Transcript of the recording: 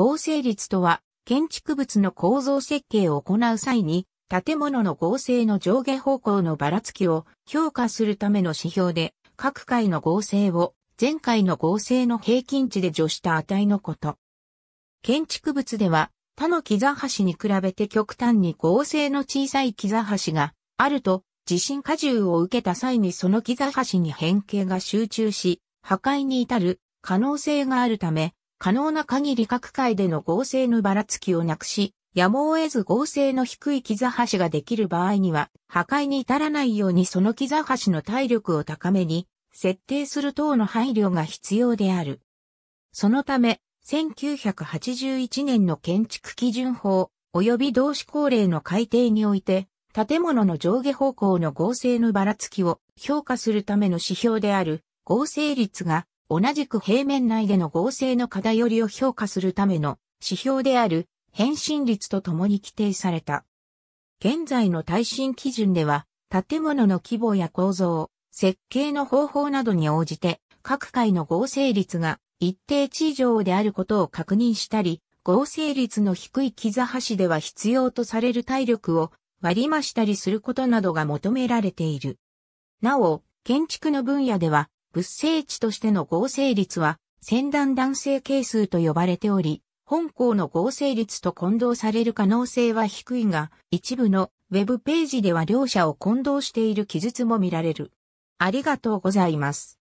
合成率とは、建築物の構造設計を行う際に、建物の合成の上下方向のばらつきを評価するための指標で、各階の合成を前回の合成の平均値で除した値のこと。建築物では、他の木座橋に比べて極端に合成の小さい木座橋があると、地震荷重を受けた際にその木座橋に変形が集中し、破壊に至る可能性があるため、可能な限り各界での合成のばらつきをなくし、やむを得ず合成の低い木橋ができる場合には、破壊に至らないようにその木橋の体力を高めに、設定する等の配慮が必要である。そのため、1981年の建築基準法、及び同志高例の改定において、建物の上下方向の合成のばらつきを評価するための指標である合成率が同じく平面内での合成の偏りを評価するための指標である変身率とともに規定された。現在の耐震基準では、建物の規模や構造、設計の方法などに応じて、各階の合成率が一定値以上であることを確認したり、合成率の低い木座橋では必要とされる体力を割り増したりすることなどが求められている。なお、建築の分野では、物性値としての合成率は、先端男性係数と呼ばれており、本校の合成率と混同される可能性は低いが、一部のウェブページでは両者を混同している記述も見られる。ありがとうございます。